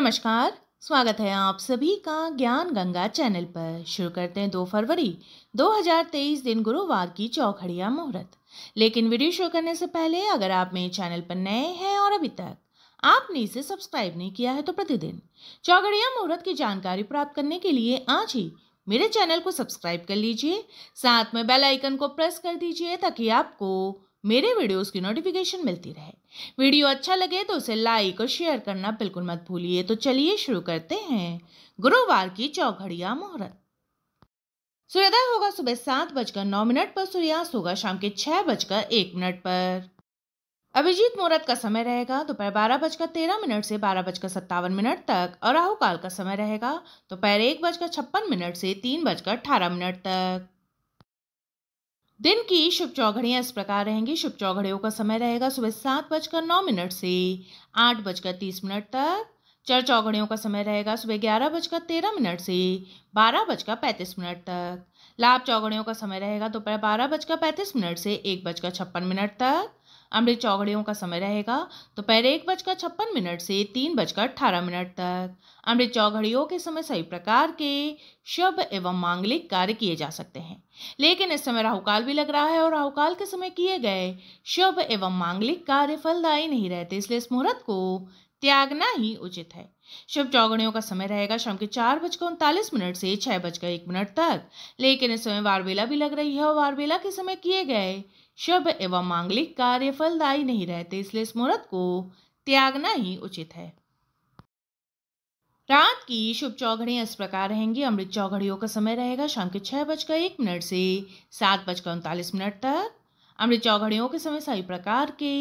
नमस्कार स्वागत है आप सभी का ज्ञान गंगा चैनल पर शुरू करते हैं दो फरवरी 2023 दिन गुरुवार की चौखड़िया मुहूर्त लेकिन वीडियो शुरू करने से पहले अगर आप मेरे चैनल पर नए हैं और अभी तक आपने इसे सब्सक्राइब नहीं किया है तो प्रतिदिन चौखड़िया मुहूर्त की जानकारी प्राप्त करने के लिए आज ही मेरे चैनल को सब्सक्राइब कर लीजिए साथ में बेल आइकन को प्रेस कर दीजिए ताकि आपको मेरे वीडियोस की नोटिफिकेशन मिलती रहे वीडियो अच्छा लगे तो उसे लाइक और शेयर करना बिल्कुल मत भूलिए तो चलिए शुरू करते हैं गुरुवार की चौघड़िया मुहूर्त सूर्योदय होगा सुबह सात बजकर नौ मिनट पर सूर्यास्त होगा शाम के छह बजकर एक मिनट पर अभिजीत मुहूर्त का समय रहेगा दोपहर बारह बजकर तेरह मिनट से बारह बजकर सत्तावन मिनट तक और राहुकाल का समय रहेगा दोपहर एक बजकर छप्पन मिनट से तीन बजकर अठारह मिनट तक दिन की शुभ चौघड़ियाँ इस प्रकार रहेंगी शुभ चौघड़ियों का समय रहेगा सुबह सात बजकर नौ मिनट से आठ बजकर तीस मिनट तक चर चौघड़ियों का समय रहेगा सुबह ग्यारह बजकर तेरह मिनट से बारह बजकर पैंतीस मिनट तक लाभ चौघड़ियों का समय रहेगा दोपहर बारह बजकर पैंतीस मिनट से एक बजकर छप्पन मिनट तक अमृत चौघड़ियों का समय रहेगा दोपहर तो एक बजकर छप्पन मिनट से तीन बजकर अठारह मिनट तक अमृत चौघड़ियों के समय सभी प्रकार के शुभ एवं मांगलिक कार्य किए जा सकते हैं लेकिन इस समय राहुकाल भी लग रहा है और राहुकाल के समय किए गए शुभ एवं मांगलिक कार्य फलदायी नहीं रहते इसलिए इस मुहूर्त को त्यागना ही उचित है शुभ चौगणियों का समय रहेगा शाम के चार बजकर उनतालीस मिनट से छह बजकर एक मिनट तक लेकिन इस समय वारवेला भी लग रही है और वारबेला के समय किए गए शुभ एवं मांगलिक कार्य फलदायी नहीं रहते इसलिए इस मुहूर्त को त्यागना ही उचित है रात की शुभ चौघड़ियाँ इस प्रकार रहेंगी अमृत चौघड़ियों का समय रहेगा शाम के छह बजकर एक मिनट से सात बजकर उनतालीस मिनट तक अमृत चौघड़ियों के समय सभी प्रकार के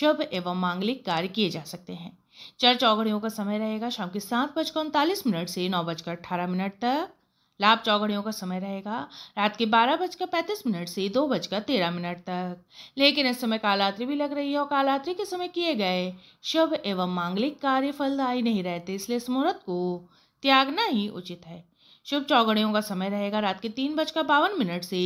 शुभ एवं मांगलिक कार्य किए जा सकते हैं चर चौघड़ियों का समय रहेगा शाम के सात बजकर उनतालीस मिनट से नौ बजकर अट्ठारह मिनट तक लाभ चौघड़ियों का समय रहेगा रात के बारह बजकर पैंतीस मिनट से दो बजकर तेरह मिनट तक लेकिन इस समय कालात्रि भी लग रही है और कालात्रि के समय किए गए शुभ एवं मांगलिक कार्य फलदायी नहीं रहते इसलिए इस मुहूर्त को त्यागना ही उचित है शुभ चौगड़ियों का समय रहेगा रात के तीन बजकर बावन मिनट से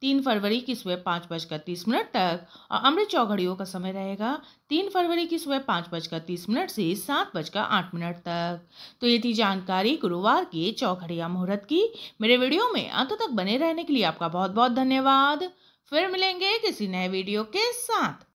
तीन फरवरी की सुबह पाँच बजकर तीस मिनट तक और अमृत चौगड़ियों का समय रहेगा तीन फरवरी की सुबह पाँच बजकर तीस मिनट से सात बजकर आठ मिनट तक तो ये थी जानकारी गुरुवार के चौघड़िया मुहूर्त की मेरे वीडियो में अंत तक बने रहने के लिए आपका बहुत बहुत धन्यवाद फिर मिलेंगे किसी नए वीडियो के साथ